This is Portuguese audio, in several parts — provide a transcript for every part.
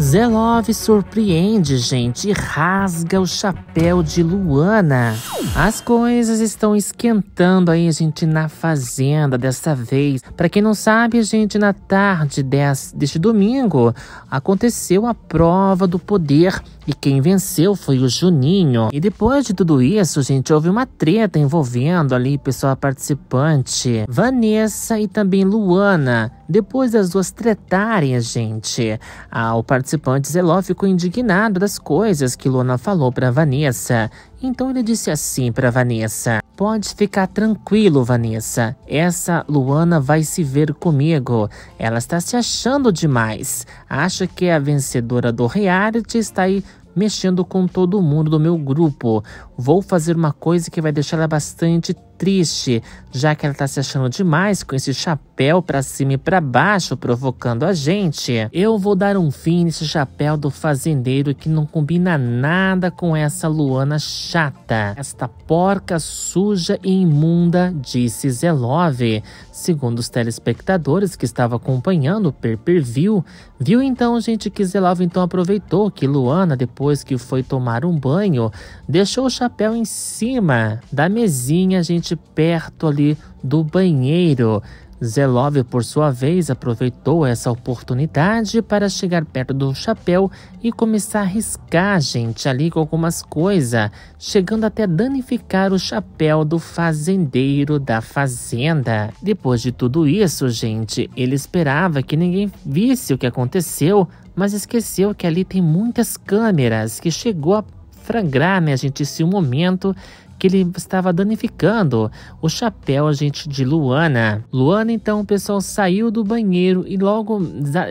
Zé Love surpreende, gente, e rasga o chapéu de Luana. As coisas estão esquentando aí, gente, na fazenda dessa vez. Para quem não sabe, gente, na tarde deste domingo aconteceu a prova do poder e quem venceu foi o Juninho. E depois de tudo isso, gente, houve uma treta envolvendo ali pessoal participante, Vanessa e também Luana. Depois das duas tretarem a gente, ah, o participante Zeló ficou indignado das coisas que Luana falou para Vanessa. Então ele disse assim para Vanessa: Pode ficar tranquilo, Vanessa. Essa Luana vai se ver comigo. Ela está se achando demais. Acha que é a vencedora do reality está aí mexendo com todo mundo do meu grupo. Vou fazer uma coisa que vai deixar ela bastante triste, já que ela tá se achando demais com esse chapéu para cima e para baixo, provocando a gente. Eu vou dar um fim nesse chapéu do fazendeiro que não combina nada com essa Luana chata. Esta porca suja e imunda, disse Zelov. Segundo os telespectadores que estavam acompanhando o per, per view, viu então, gente, que Zelov então aproveitou que Luana, depois que foi tomar um banho, deixou o chapéu em cima da mesinha, gente bastante perto ali do banheiro. Zelov, por sua vez, aproveitou essa oportunidade para chegar perto do chapéu e começar a riscar gente ali com algumas coisas, chegando até danificar o chapéu do fazendeiro da fazenda. Depois de tudo isso, gente, ele esperava que ninguém visse o que aconteceu, mas esqueceu que ali tem muitas câmeras que chegou a frangrar, né, gente, esse momento que ele estava danificando o chapéu gente de Luana. Luana então o pessoal saiu do banheiro e logo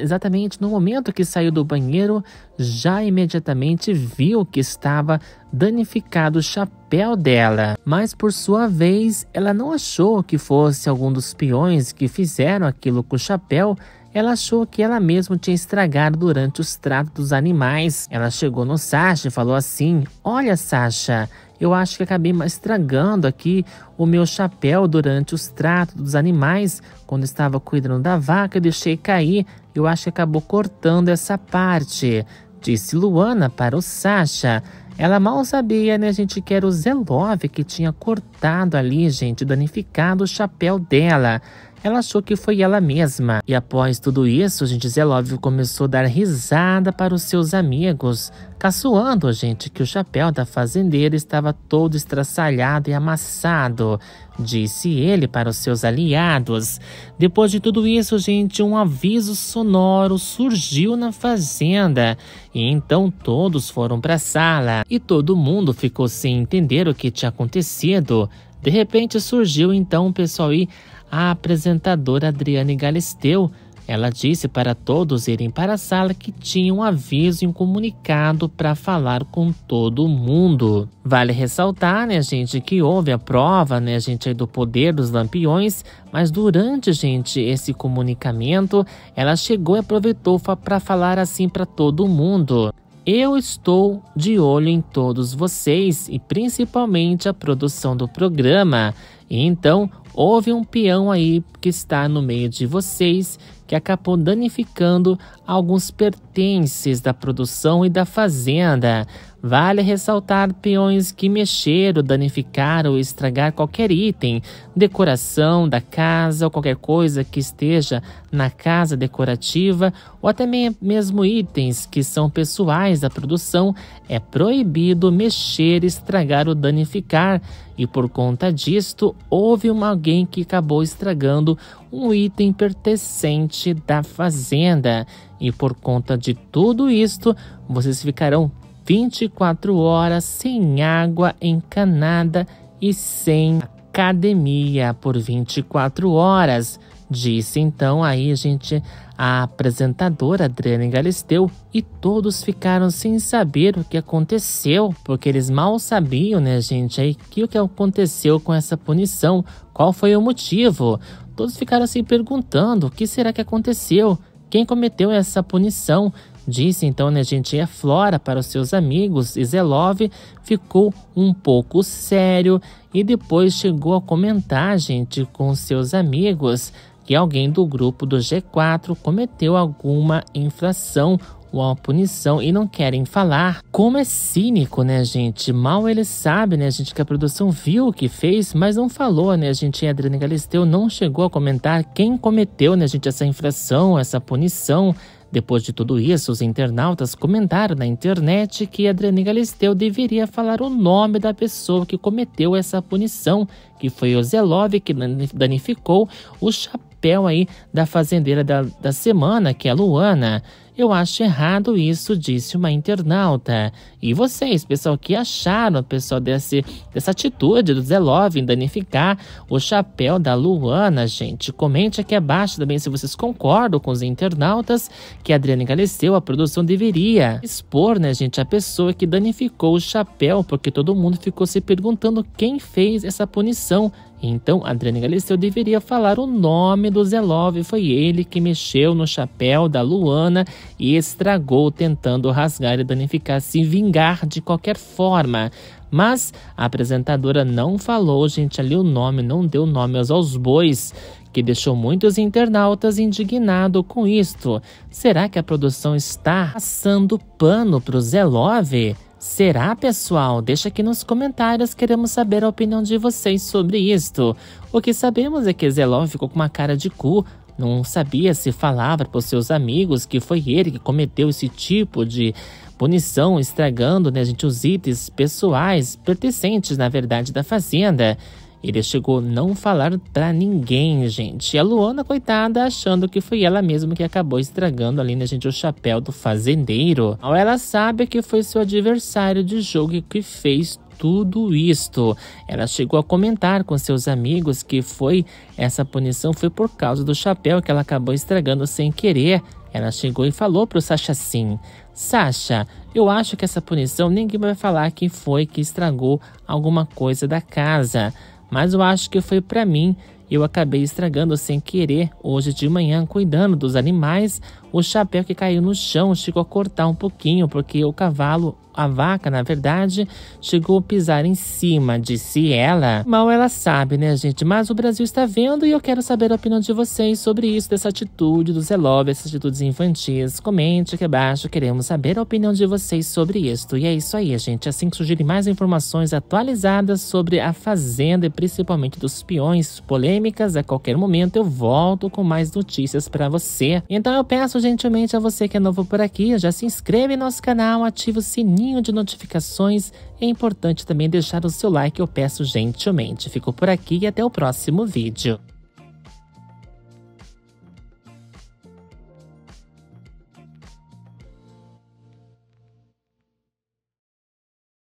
exatamente no momento que saiu do banheiro já imediatamente viu que estava danificado o chapéu dela. Mas por sua vez ela não achou que fosse algum dos peões que fizeram aquilo com o chapéu ela achou que ela mesma tinha estragado durante os tratos dos animais. Ela chegou no Sasha e falou assim: Olha, Sasha, eu acho que acabei estragando aqui o meu chapéu durante os tratos dos animais. Quando estava cuidando da vaca, eu deixei cair. Eu acho que acabou cortando essa parte. Disse Luana para o Sasha. Ela mal sabia, né, gente, que era o Zelove que tinha cortado ali, gente, danificado o chapéu dela ela achou que foi ela mesma. E após tudo isso, gente, Zé começou a dar risada para os seus amigos, caçoando, gente, que o chapéu da fazendeira estava todo estraçalhado e amassado, disse ele para os seus aliados. Depois de tudo isso, gente, um aviso sonoro surgiu na fazenda, e então todos foram para a sala, e todo mundo ficou sem entender o que tinha acontecido. De repente surgiu então o pessoal e a apresentadora Adriane Galisteu. Ela disse para todos irem para a sala que tinha um aviso e um comunicado para falar com todo mundo. Vale ressaltar, né, gente, que houve a prova, né, gente, do poder dos lampiões, mas durante, gente, esse comunicamento, ela chegou e aproveitou para falar assim para todo mundo. Eu estou de olho em todos vocês e principalmente a produção do programa. E então, Houve um peão aí que está no meio de vocês que acabou danificando alguns pertences da produção e da fazenda. Vale ressaltar peões que mexeram, danificaram ou estragar qualquer item, decoração da casa ou qualquer coisa que esteja na casa decorativa ou até mesmo itens que são pessoais da produção, é proibido mexer, estragar ou danificar. E por conta disto, houve uma alguém que acabou estragando um item pertencente da fazenda. E por conta de tudo isto, vocês ficarão 24 horas sem água encanada e sem academia por 24 horas. Disse então aí, gente, a apresentadora Adriana Galisteu e todos ficaram sem saber o que aconteceu, porque eles mal sabiam, né, gente, aí que o que aconteceu com essa punição, qual foi o motivo. Todos ficaram se perguntando o que será que aconteceu, quem cometeu essa punição. Disse então, né, gente, a é Flora para os seus amigos e Zelov ficou um pouco sério e depois chegou a comentar, gente, com seus amigos que alguém do grupo do G4 cometeu alguma infração ou uma punição e não querem falar. Como é cínico, né, gente? Mal ele sabe, né, gente, que a produção viu o que fez, mas não falou, né, gente? E a Adriana Galisteu não chegou a comentar quem cometeu, né, gente, essa infração, essa punição. Depois de tudo isso, os internautas comentaram na internet que Adriane Galisteu deveria falar o nome da pessoa que cometeu essa punição, que foi o Zelov que danificou o chapéu papel aí da fazendeira da, da semana, que é a Luana. Eu acho errado isso, disse uma internauta. E vocês, pessoal, que acharam, pessoal, desse, dessa atitude do Zé Love em danificar o chapéu da Luana, gente? Comente aqui abaixo também se vocês concordam com os internautas que a Adriana encareceu, a produção deveria expor, né, gente, a pessoa que danificou o chapéu, porque todo mundo ficou se perguntando quem fez essa punição então, Adriane Galisteu deveria falar o nome do Zelov. Foi ele que mexeu no chapéu da Luana e estragou, tentando rasgar e danificar, se vingar vingar de qualquer forma. Mas a apresentadora não falou, gente, ali o nome, não deu nome aos bois, que deixou muitos internautas indignados com isto. Será que a produção está passando pano para o Zé Love? Será, pessoal? Deixa aqui nos comentários, queremos saber a opinião de vocês sobre isto. O que sabemos é que Zé Love ficou com uma cara de cu, não sabia se falava para os seus amigos que foi ele que cometeu esse tipo de punição estragando né, gente, os itens pessoais pertencentes, na verdade, da fazenda, ele chegou a não falar pra ninguém, gente. E a Luana, coitada, achando que foi ela mesma que acabou estragando ali, né, gente, o chapéu do fazendeiro. Ela sabe que foi seu adversário de jogo que fez tudo isto. Ela chegou a comentar com seus amigos que foi essa punição foi por causa do chapéu que ela acabou estragando sem querer. Ela chegou e falou pro Sacha Sasha assim: Sasha, eu acho que essa punição ninguém vai falar que foi que estragou alguma coisa da casa mas eu acho que foi para mim eu acabei estragando sem querer. Hoje de manhã, cuidando dos animais, o chapéu que caiu no chão chegou a cortar um pouquinho, porque o cavalo, a vaca, na verdade, chegou a pisar em cima, disse ela. Mal ela sabe, né, gente? Mas o Brasil está vendo e eu quero saber a opinião de vocês sobre isso, dessa atitude do Zelove, essas atitudes infantis. Comente aqui abaixo, queremos saber a opinião de vocês sobre isso. E é isso aí, gente. Assim que surgirem mais informações atualizadas sobre a Fazenda e principalmente dos peões polêmicos, polêmicas. A qualquer momento eu volto com mais notícias para você. Então eu peço gentilmente a você que é novo por aqui, já se inscreve em nosso canal, ativa o sininho de notificações. É importante também deixar o seu like, eu peço gentilmente. Fico por aqui e até o próximo vídeo.